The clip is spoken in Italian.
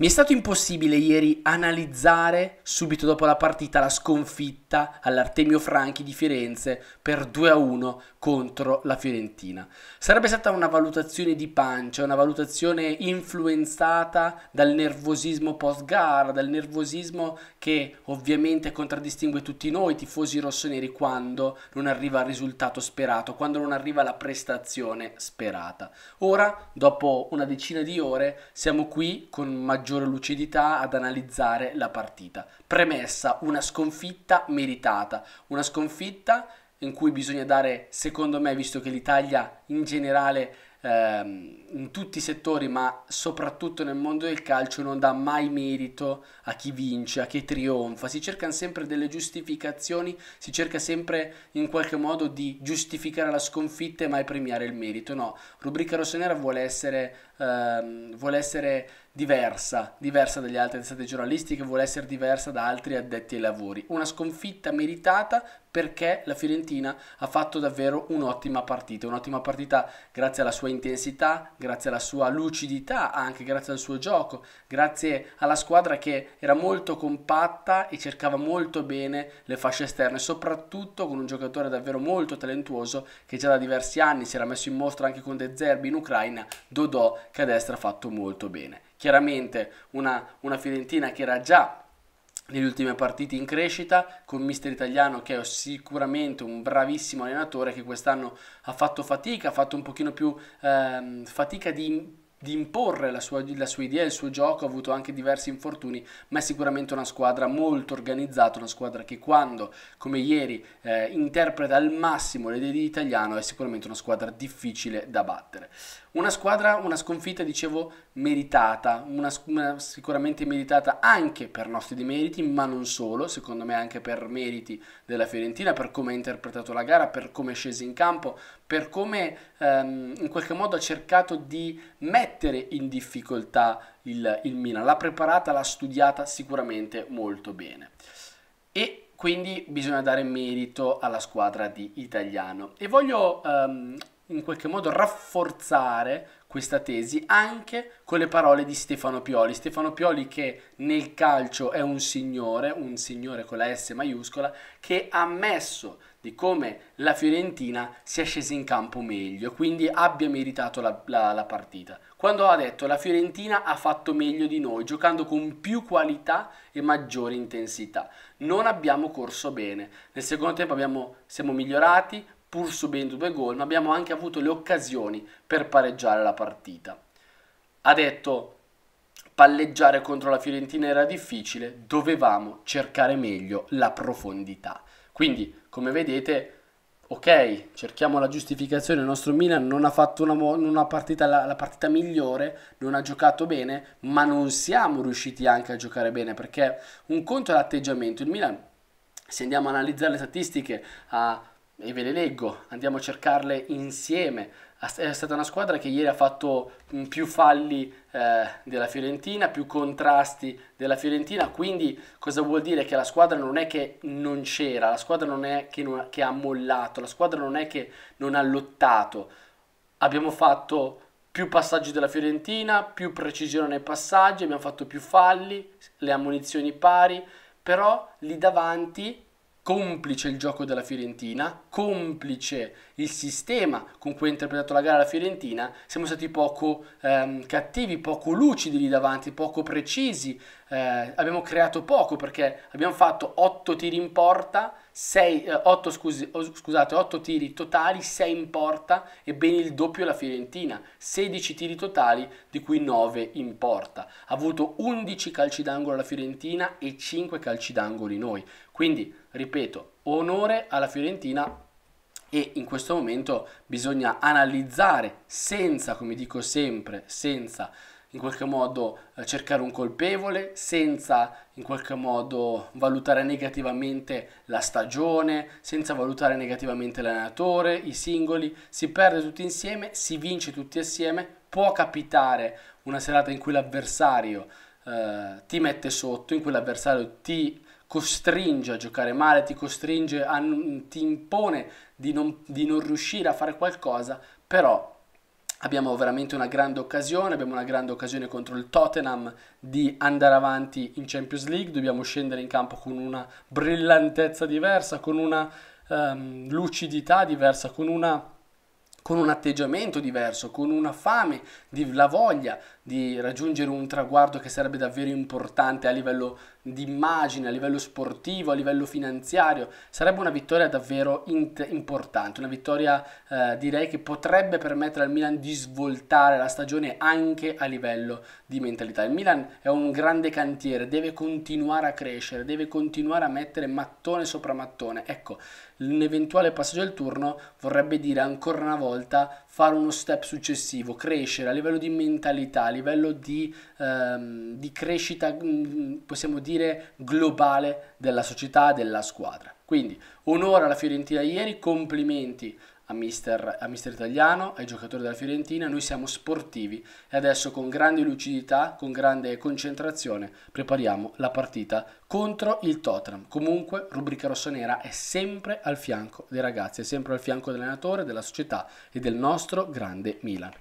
Mi è stato impossibile ieri analizzare subito dopo la partita la sconfitta all'Artemio Franchi di Firenze per 2 a 1 contro la Fiorentina. Sarebbe stata una valutazione di pancia, una valutazione influenzata dal nervosismo post gara, dal nervosismo che ovviamente contraddistingue tutti noi tifosi rossoneri quando non arriva il risultato sperato, quando non arriva la prestazione sperata. Ora, dopo una decina di ore, siamo qui con maggior maggiore lucidità ad analizzare la partita. Premessa, una sconfitta meritata, una sconfitta in cui bisogna dare, secondo me, visto che l'Italia in generale ehm, in tutti i settori, ma soprattutto nel mondo del calcio, non dà mai merito a chi vince, a chi trionfa. Si cercano sempre delle giustificazioni, si cerca sempre in qualche modo di giustificare la sconfitta e mai premiare il merito. No, Rubrica Rossonera vuole essere ehm, vuole essere diversa, diversa dalle altre testate giornalistiche, vuole essere diversa da altri addetti ai lavori. Una sconfitta meritata perché la Fiorentina ha fatto davvero un'ottima partita, un'ottima partita grazie alla sua intensità, grazie alla sua lucidità, anche grazie al suo gioco, grazie alla squadra che era molto compatta e cercava molto bene le fasce esterne, soprattutto con un giocatore davvero molto talentuoso che già da diversi anni si era messo in mostra anche con De Zerbi in Ucraina, Dodò, che a destra ha fatto molto bene. Chiaramente una, una Fiorentina che era già negli ultimi partiti in crescita con mister italiano che è sicuramente un bravissimo allenatore che quest'anno ha fatto fatica, ha fatto un pochino più ehm, fatica di di imporre la sua, la sua idea, il suo gioco, ha avuto anche diversi infortuni, ma è sicuramente una squadra molto organizzata, una squadra che quando, come ieri, eh, interpreta al massimo le idee di italiano, è sicuramente una squadra difficile da battere. Una squadra, una sconfitta, dicevo, meritata, una, una, sicuramente meritata anche per nostri demeriti, ma non solo, secondo me anche per meriti della Fiorentina, per come ha interpretato la gara, per come è scesa in campo, per come ehm, in qualche modo ha cercato di mettere mettere in difficoltà il, il Milan, l'ha preparata, l'ha studiata sicuramente molto bene. E quindi bisogna dare merito alla squadra di Italiano. E voglio um, in qualche modo rafforzare questa tesi anche con le parole di Stefano Pioli. Stefano Pioli che nel calcio è un signore, un signore con la S maiuscola, che ha messo di come la Fiorentina sia scesa in campo meglio, e quindi abbia meritato la, la, la partita. Quando ha detto la Fiorentina ha fatto meglio di noi, giocando con più qualità e maggiore intensità. Non abbiamo corso bene. Nel secondo tempo abbiamo, siamo migliorati, pur subendo due gol, ma abbiamo anche avuto le occasioni per pareggiare la partita. Ha detto palleggiare contro la Fiorentina era difficile, dovevamo cercare meglio la profondità. Quindi come vedete ok, cerchiamo la giustificazione, il nostro Milan non ha fatto una, una partita, la, la, partita migliore, non ha giocato bene, ma non siamo riusciti anche a giocare bene, perché un conto è l'atteggiamento, il Milan, se andiamo a analizzare le statistiche, a, ah, e ve le leggo, andiamo a cercarle insieme, è stata una squadra che ieri ha fatto più falli eh, della Fiorentina, più contrasti della Fiorentina, quindi cosa vuol dire? Che la squadra non è che non c'era, la squadra non è che, non, che ha mollato, la squadra non è che non ha lottato. Abbiamo fatto più passaggi della Fiorentina, più precisione nei passaggi, abbiamo fatto più falli, le ammunizioni pari, però lì davanti complice il gioco della Fiorentina, complice il sistema con cui ha interpretato la gara la Fiorentina, siamo stati poco ehm, cattivi, poco lucidi lì davanti, poco precisi, eh, abbiamo creato poco perché abbiamo fatto 8 tiri in porta, 6, 8, eh, scusi, oh, scusate, 8 tiri totali, 6 in porta e ben il doppio la Fiorentina, 16 tiri totali di cui 9 in porta. Ha avuto 11 calci d'angolo la Fiorentina e 5 calci d'angolo noi. Quindi, ripeto, onore alla Fiorentina e in questo momento bisogna analizzare senza, come dico sempre, senza in qualche modo eh, cercare un colpevole senza in qualche modo valutare negativamente la stagione, senza valutare negativamente l'allenatore, i singoli, si perde tutti insieme, si vince tutti assieme, può capitare una serata in cui l'avversario eh, ti mette sotto, in cui l'avversario ti costringe a giocare male, ti costringe a, ti impone di non, di non riuscire a fare qualcosa, però abbiamo veramente una grande occasione, abbiamo una grande occasione contro il Tottenham di andare avanti in Champions League, dobbiamo scendere in campo con una brillantezza diversa, con una um, lucidità diversa, con, una, con un atteggiamento diverso, con una fame, di, la voglia di raggiungere un traguardo che sarebbe davvero importante a livello di immagine, a livello sportivo, a livello finanziario. Sarebbe una vittoria davvero importante, una vittoria eh, direi che potrebbe permettere al Milan di svoltare la stagione anche a livello di mentalità. Il Milan è un grande cantiere, deve continuare a crescere, deve continuare a mettere mattone sopra mattone. Ecco, un eventuale passaggio del turno vorrebbe dire ancora una volta fare uno step successivo, crescere a livello di mentalità, a livello di, ehm, di crescita, mm, possiamo dire, dire, globale della società, della squadra. Quindi onore alla Fiorentina ieri, complimenti a mister, a mister, Italiano, ai giocatori della Fiorentina, noi siamo sportivi e adesso con grande lucidità, con grande concentrazione prepariamo la partita contro il Tottenham. Comunque Rubrica Rossonera è sempre al fianco dei ragazzi, è sempre al fianco dell'allenatore, della società e del nostro grande Milan.